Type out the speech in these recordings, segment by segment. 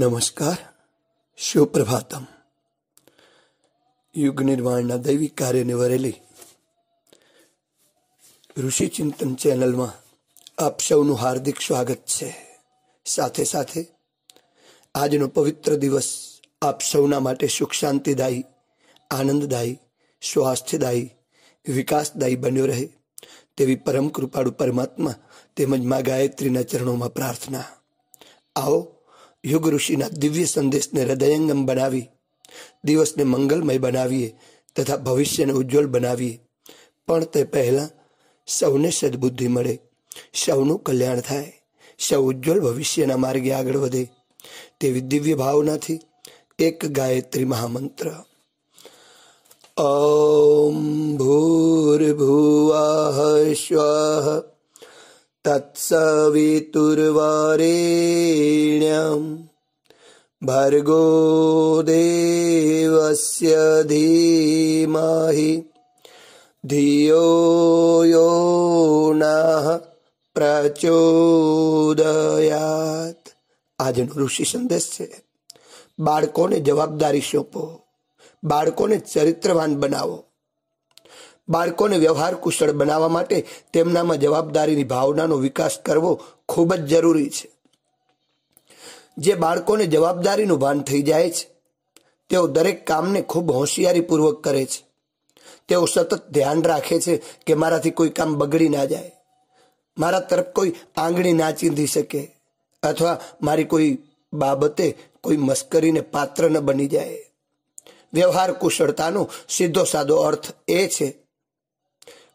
નમસ્કાર સુપ્રભાતમ યુગ નિર્માણના દૈવિક કાર્યને વરેલી ઋષિ ચિંતન ચેનલમાં આપ સૌનું હાર્દિક સ્વાગત છે સાથે સાથે આજનો પવિત્ર દિવસ આપ સૌના માટે સુખ શાંતિદાયી આનંદદાયી સ્વાસ્થ્યદાયી વિકાસદાયી બન્યો રહે તેવી પરમ કૃપાળુ પરમાત્મા તેમજ મા ગાયત્રીના ચરણોમાં પ્રાર્થના આવો યુગ ઋષિના દિવ્ય સંદેશને હૃદયંગમ બનાવી દિવસને મંગલમય બનાવીએ તથા ભવિષ્યને ઉજ્જવલ બનાવીએ પણ તે પહેલાં સૌને સદબુદ્ધિ મળે સૌનું કલ્યાણ થાય સૌ ઉજ્જવલ ભવિષ્યના માર્ગે આગળ વધે તેવી દિવ્ય ભાવનાથી એક ગાયત્રી મહામંત્ર ઓમ भूर्भुवः श्वः तत्सवितुर्वरेण्यम् भर्गो देवस्य धीमहि धियो यो नः પ્રચોદયાત આજનો ઋષિ સંદેશ છે બાળકોને જવાબદારી સોંપો બાળકોને ચરિત્રવાન બનાવો બાળકોને વ્યવહાર કુશળ બનાવવા માટે તેમનામાં જવાબદારીની ભાવનાનો વિકાસ કરવો ખૂબ જ જરૂરી છે જે બાળકોને જવાબદારીનું ભાન થઈ જાય છે તેઓ દરેક કામને ખૂબ હોશિયારીપૂર્વક કરે છે તેઓ સતત ધ્યાન રાખે છે કે મારાથી કોઈ કામ બગડી ના જાય મારા તરફ કોઈ આંગળી ના ચીંધી શકે અથવા મારી કોઈ બાબતે કોઈ મસ્કરીને પાત્ર ન બની જાય વ્યવહાર કુશળતાનો સીધો સાદો અર્થ એ છે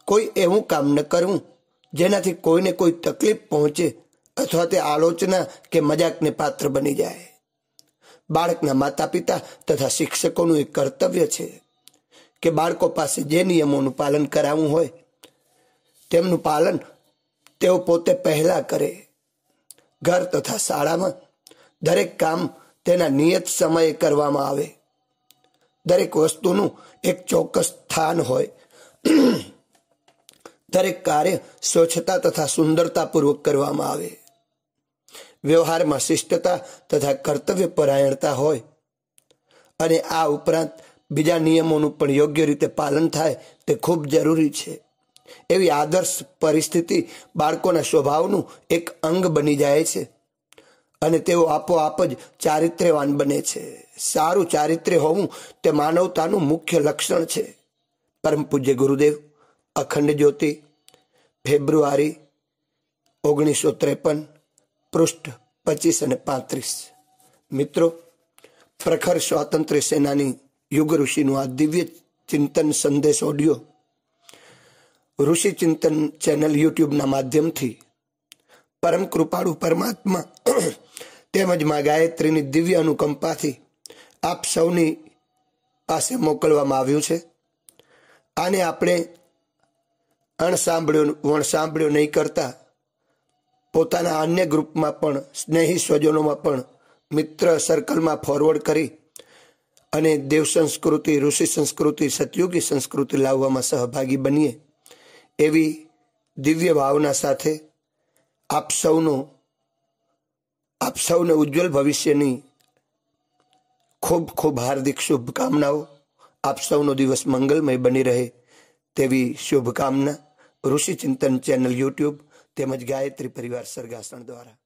કોઈ એવું કામ ન કરવું જેનાથી કોઈને કોઈ તકલીફ પહોંચે અથવા તે આલોચના કે મજાકને પાત્ર બની જાય બાળકના માતા પિતા તથા શિક્ષકોનું એ કર્તવ્ય છે કે બાળકો પાસે જે નિયમોનું પાલન કરાવવું હોય તેમનું પાલન તેઓ પોતે પહેલાં કરે ઘર તથા શાળામાં દરેક કામ તેના નિયત સમયે કરવામાં આવે દરેક વસ્તુનું એક ચોક્કસ સ્થાન હોય દરેક કાર્ય સ્વચ્છતા તથા સુંદરતાપૂર્વક કરવામાં આવે વ્યવહારમાં શિષ્ટતા તથા કર્તવ્ય પરાયણતા હોય અને આ ઉપરાંત બીજા નિયમોનું પણ યોગ્ય રીતે પાલન થાય તે ખૂબ જરૂરી છે એવી આદર્શ પરિસ્થિતિ બાળકોના સ્વભાવનું એક અંગ બની જાય છે અને તેઓ આપોઆપ જ ચારિત્ર્યવાન બને છે સારું ચારિત્ર્ય હોવું તે માનવતાનું મુખ્ય લક્ષણ છે પરમ પૂજ્ય ગુરુદેવ અખંડ જ્યોતિ ફેબ્રુઆરી ઓગણીસો ત્રેપન પૃષ્ઠ પચીસ અને પાંત્રીસ મિત્રો પ્રખર સ્વાતંત્ર્ય સેનાની યુગ ઋષિનું આ દિવ્ય ચિંતન સંદેશ ઓડિયો ઋષિ ચિંતન ચેનલ યુટ્યુબના માધ્યમથી પરમ કૃપાળુ પરમાત્મા તેમજ મા ગાયત્રીની દિવ્ય અનુકંપાથી આપ સૌની પાસે મોકલવામાં આવ્યું છે આને આપણે અણસાંભળ્યો વણસાંભળ્યો નહીં કરતા પોતાના અન્ય ગ્રુપમાં પણ સ્નેહી સ્વજનોમાં પણ મિત્ર સર્કલમાં ફોરવર્ડ કરી અને દેવ સંસ્કૃતિ ઋષિ સંસ્કૃતિ સતયુગી સંસ્કૃતિ લાવવામાં સહભાગી બનીએ એવી દિવ્ય ભાવના સાથે આપ સૌનો આપ સૌને ઉજ્જવલ ભવિષ્યની ખૂબ ખૂબ હાર્દિક શુભકામનાઓ આપ સૌનો દિવસ મંગલમય બની રહે તેવી શુભકામના ઋષિ ચિંતન ચેનલ યુટ્યુબ તેમજ ગાયત્રી પરિવાર સર્ગાસણ દ્વારા